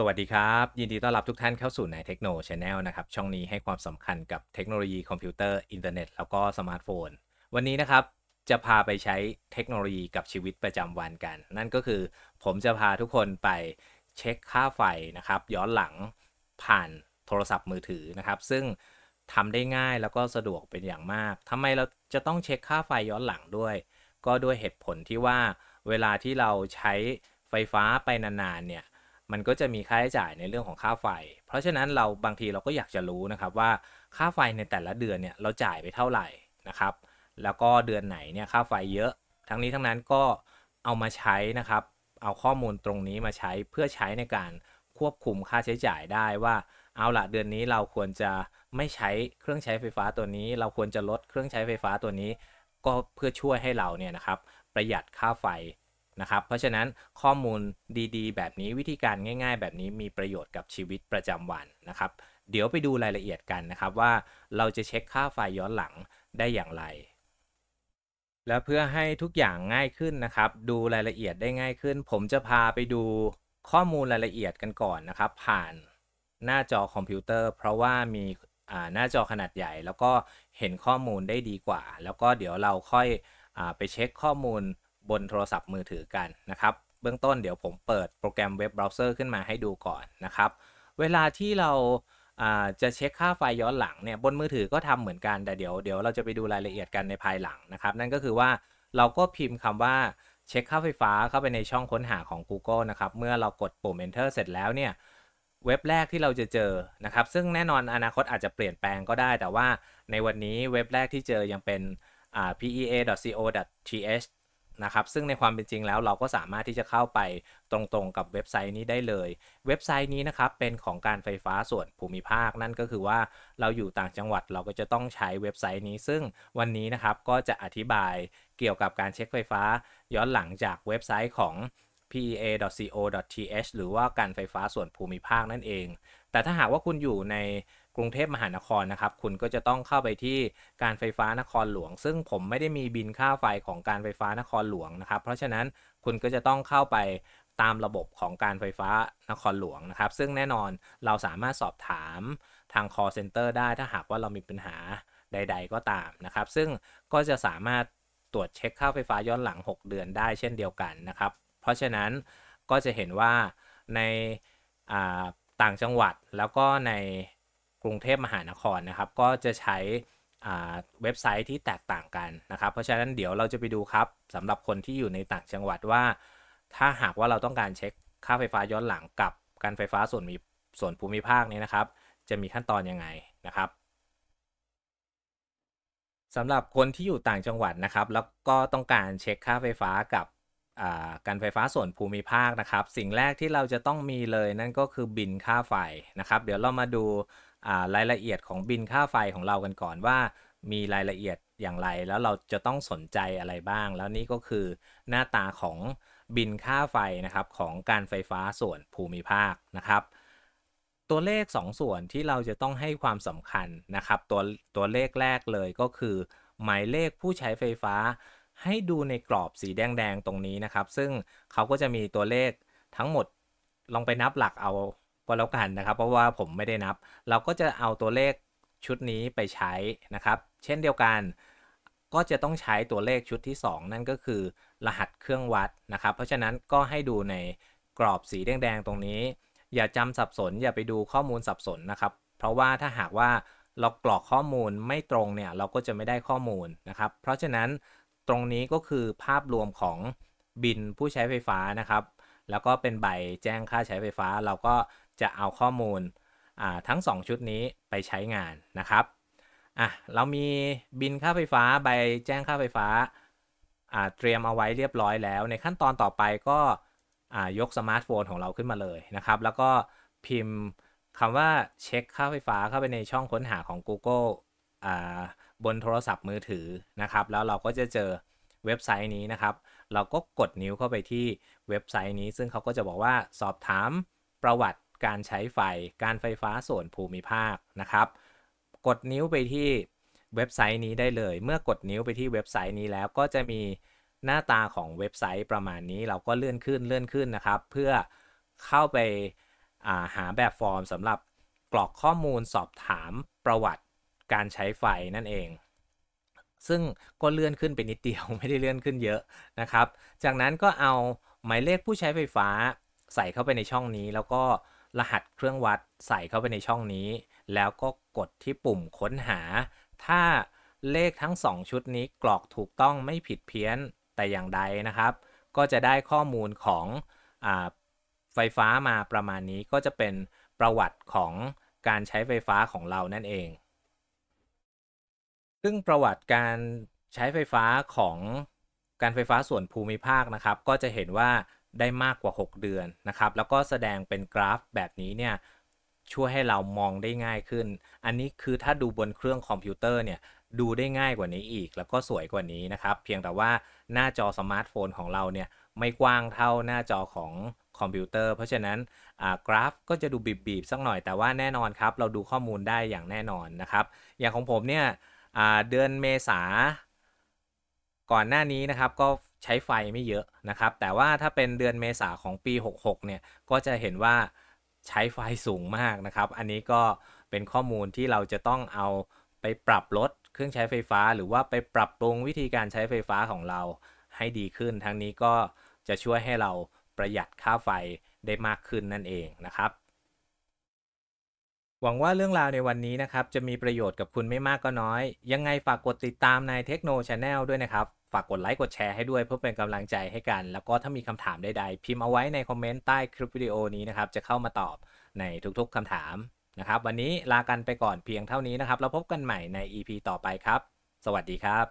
สวัสดีครับ ยินดีต้อนรับทุกท่านเข้าสู่ในเทคโนยีแนลนะครับ ช่องนี้ให้ความสำคัญกับเทคโนโลยีคอมพิวเตอร์ อินเทอร์เน็ตแล้วก็สมาร์ทโฟน วันนี้นะครับ จะพาไปใช้เทคโนโลยีกับชีวิตประจำวันกัน นั่นก็คือ ผมจะพาทุกคนไปเช็คค่าไฟนะครับ ย้อนหลังผ่านโทรศัพท์มือถือนะครับซึ่งทำได้ง่ายแล้วก็สะดวกเป็นอย่างมากทำไมเราจะต้องเช็คค่าไฟย้อนหลังด้วย ก็ด้วยเหตุผลที่ว่าเวลาที่เราใช้ไฟฟ้าไปนานๆเนี่ยมันก็จะมีค่าใช้จ่ายในเรื่องของค่าไฟ เพราะฉะนั้นเราบางทีเราก็อยากจะรู้นะครับว่าค่าไฟในแต่ละเดือนเนี่ยเราจ่ายไปเท่าไหร่นะครับแล้วก็เดือนไหนเนี่ยค่าไฟเยอะ ทั้งนี้ทั้งนั้นก็เอามาใช้นะครับเอาข้อมูลตรงนี้มาใช้เพื่อใช้ในการควบคุมค่าใช้จ่ายได้ว่าเอาละเดือนนี้เราควรจะไม่ใช้เครื่องใช้ไฟฟ้าตัวนี้ เราควรจะลดเครื่องใช้ไฟฟ้าตัวนี้ก็เพื่อช่วยให้เราเนี่ยนะครับประหยัดค่าไฟนะครับ เพราะฉะนั้นข้อมูลดีๆ แบบนี้วิธีการง่ายๆ แบบนี้มีประโยชน์กับชีวิตประจำวันนะครับ เดี๋ยวไปดูรายละเอียดกันนะครับว่าเราจะเช็คค่าไฟย้อนหลังได้อย่างไร และเพื่อให้ทุกอย่างง่ายขึ้นนะครับ ดูรายละเอียดได้ง่ายขึ้น ผมจะพาไปดูข้อมูลรายละเอียดกันก่อนนะครับ ผ่านหน้าจอคอมพิวเตอร์ เพราะว่ามีหน้าจอขนาดใหญ่ แล้วก็เห็นข้อมูลได้ดีกว่า แล้วก็เดี๋ยวเราค่อยอไปเช็คข้อมูลบนโทรศัพท์มือถือกันนะครับ เบื้องต้นเดี๋ยวผมเปิดโปรแกรมเว็บเบราว์เซอร์ขึ้นมาให้ดูก่อนนะครับ เวลาที่เราจะเช็คค่าไฟย้อนหลังเนี่ย บนมือถือก็ทำเหมือนกันแต่เดี๋ยวเดี๋ยวเราจะไปดูรายละเอียดกันในภายหลังนะครับ นั่นก็คือว่าเราก็พิมพ์คำว่าเช็คค่าไฟฟ้าเข้าไปในช่องค้นหาของ Google นะครับ เมื่อเรากดปุ่ม enter เสร็จแล้วเนี่ยเว็บแรกที่เราจะเจอนะครับซึ่งแน่นอนอนาคตอาจจะเปลี่ยนแปลงก็ได้ แต่ว่าในวันนี้เว็บแรกที่เจอยังเป็น pea.co.th นะครับซึ่งในความเป็นจริงแล้วเราก็สามารถที่จะเข้าไปตรงๆกับเว็บไซต์นี้ได้เลย เว็บไซต์นี้นะครับเป็นของการไฟฟ้าส่วนภูมิภาคนั่นก็คือว่าเราอยู่ต่างจังหวัดเราก็จะต้องใช้เว็บไซต์นี้ ซึ่งวันนี้นะครับก็จะอธิบายเกี่ยวกับการเช็คไฟฟ้า ย้อนหลังจากเว็บไซต์ของ pea.co.th หรือว่าการไฟฟ้าส่วนภูมิภาคนั่นเอง แต่ถ้าหากว่าคุณอยู่ในกรุงเทพมหานครนะครับ คุณก็จะต้องเข้าไปที่การไฟฟ้านครหลวง ซึ่งผมไม่ได้มีบินค่าไฟของการไฟฟ้านครหลวงนะครับ เพราะฉะนั้นคุณก็จะต้องเข้าไปตามระบบของการไฟฟ้านครหลวงนะครับ ซึ่งแน่นอนเราสามารถสอบถามทาง call center ได้ถ้าหากว่าเรามีปัญหาใด ๆ ก็ตามนะครับ ซึ่งก็จะสามารถตรวจเช็คค่าไฟฟ้าย้อนหลัง 6 เดือนได้เช่นเดียวกันนะครับ เพราะฉะนั้นก็จะเห็นว่าในต่างจังหวัดแล้วก็ในรุงเทพมหานครนะครับก็จะใช้เว็บไซต์ที่แตกต่างกันนะครับเพราะฉะนั้นเดี๋ยวเราจะไปดูครับสำหรับคนที่อยู่ในต่างจังหวัดว่าถ้าหากว่าเราต้องการเช็คค่าไฟฟ้าย้อนหลังกับ การไฟฟ้าส่วนมีส่วนภูมิภาคนี้นะครับ จะมีขั้นตอนยังไงนะครับสำหรับคนที่อยู่ต่างจังหวัดนะครับ แล้วก็ต้องการเช็คค่าไฟฟ้ากับการไฟฟ้าส่วนภูมิภาคนะครับ สิ่งแรกที่เราจะต้องมีเลยนั่นก็คือบินค่าไฟนะครับ เดี๋ยวเรามาดูรายละเอียดของบินค่าไฟของเรากันก่อนว่า มีรายละเอียดอย่างไร แล้วเราจะต้องสนใจอะไรบ้าง แล้วนี่ก็คือหน้าตาของบินค่าไฟนะครับของการไฟฟ้าส่วนภูมิภาคนะครับ ตัวเลข 2สส่วนที่เราจะต้องให้ความสำคัญนะครับตัวตัวเลขแรกเลยก็คือ หมายเลขผู้ใช้ไฟฟ้า ให้ดูในกรอบสีแดงๆตรงนี้นะครับ ซึ่งเขาก็จะมีตัวเลขทั้งหมดลองไปนับหลักเอาก็แล้วกันนะครับ เพราะว่าผมไม่ได้นับ เราก็จะเอาตัวเลขชุดนี้ไปใช้นะครับ เช่นเดียวกัน ก็จะต้องใช้ตัวเลขชุดที่ 2 นั่นก็คือ รหัสเครื่องวัดนะครับ เพราะฉะนั้นก็ให้ดูในกรอบสีแดงๆตรงนี้ อย่าจำสับสน อย่าไปดูข้อมูลสับสนนะครับ เพราะว่าถ้าหากว่าเรากรอกข้อมูลไม่ตรงเนี่ย เราก็จะไม่ได้ข้อมูลนะครับ เพราะฉะนั้นตรงนี้ก็คือภาพรวมของบินผู้ใช้ไฟฟ้านะครับ แล้วก็เป็นใบแจ้งค่าใช้ไฟฟ้าเราก็จะเอาข้อมูลทั้ง 2 ชุดนี้ไปใช้งานนะครับ อ่ะ เรามีบินค่าไฟฟ้าใบแจ้งค่าไฟฟ้า เตรียมเอาไว้เรียบร้อยแล้วในขั้นตอนต่อไปก็ยกสมาร์ทโฟนของเราขึ้นมาเลยนะครับ แล้วก็พิมพ์คำว่าเช็คค่าไฟฟ้าเข้าไปในช่องค้นหาของ Google บนโทรศัพท์มือถือนะครับ แล้วเราก็จะเจอเว็บไซต์นี้นะครับ เราก็กดนิ้วเข้าไปที่เว็บไซต์นี้ซึ่งเขาก็จะบอกว่าสอบถามประวัติการใช้ไฟ การไฟฟ้าส่วนภูมิภาค นะครับ กดนิ้วไปที่เว็บไซต์นี้ได้เลย เมื่อกดนิ้วไปที่เว็บไซต์นี้แล้วก็จะมีหน้าตาของเว็บไซต์ประมาณนี้ เราก็เลื่อนขึ้น เลื่อนขึ้นนะครับ เพื่อเข้าไปาหาแบบฟอร์มสำหรับกรอกข้อมูลสอบถามประวัติการใช้ไฟนั่นเอง ซึ่งก็เลื่อนขึ้นไปนิดเดียวไม่ได้เลื่อนขึ้นเยอะนะครับ จากนั้นก็เอาหมายเลขผู้ใช้ไฟฟ้าใส่เข้าไปในช่องนี้ แล้วก็รหัสเครื่องวัดใส่เข้าไปในช่องนี้ แล้วก็กดที่ปุ่มค้นหา ถ้าเลขทั้ง 2 ชุดนี้ กรอกถูกต้องไม่ผิดเพี้ยนแต่อย่างใดนะครับ ก็จะได้ข้อมูลของอไฟฟ้ามาประมาณนี้ก็จะเป็นประวัติของการใช้ไฟฟ้าของเรานั่นเอง ซึ่งประวัติการใช้ไฟฟ้าของการไฟฟ้าส่วนภูมิภาคนะครับ ก็จะเห็นว่าได้มากกว่า 6 เดือนนะครับแล้วก็แสดงเป็นกราฟแบบนี้เนี่ยช่วยให้เรามองได้ง่ายขึ้น อันนี้คือถ้าดูบนเครื่องคอมพิวเตอร์เนี่ยดูได้ง่ายกว่านี้อีก แล้วก็สวยกว่านี้นะครับเพียงแต่ว่าหน้าจอสมาร์ทโฟนของเราเนี่ยไม่กว้างเท่าหน้าจอของคอมพิวเตอร์เพราะฉะนั้นกราฟก็จะดูบีบๆสักหน่อยแต่ว่าแน่นอนครับเราดูข้อมูลได้อย่างแน่นอนนะครับอย่างของผมเนี่ยเดือนเมษา ก่อนหน้านี้นะครับก็ใช้ไฟไม่เยอะนะครับ แต่ว่าถ้าเป็นเดือนเมษาของปี 66เนี่ย ก็จะเห็นว่าใช้ไฟสูงมากนะครับ อันนี้ก็เป็นข้อมูลที่เราจะต้องเอาไปปรับลดเครื่องใช้ไฟฟ้า หรือว่าไปปรับปรุงวิธีการใช้ไฟฟ้าของเราให้ดีขึ้น ทั้งนี้ก็จะช่วยให้เราประหยัดค่าไฟได้มากขึ้นนั่นเองนะครับ หวังว่าเรื่องราวในวันนี้นะครับจะมีประโยชน์กับคุณไม่มากก็น้อย ยังไงฝากกดติดตามในเทคโนชาแนลด้วยนะครับฝากกดไลค์กดแชร์ให้ด้วยเพื่อเป็นกำลังใจให้กัน แล้วก็ถ้ามีคำถามใดๆพิมพ์เอาไว้ในคอมเมนต์ใต้คลิปวิดีโอนี้นะครับ จะเข้ามาตอบในทุกๆคำถามนะครับ วันนี้ลากันไปก่อนเพียงเท่านี้นะครับแล้วพบกันใหม่ใน EP ต่อไปครับ สวัสดีครับ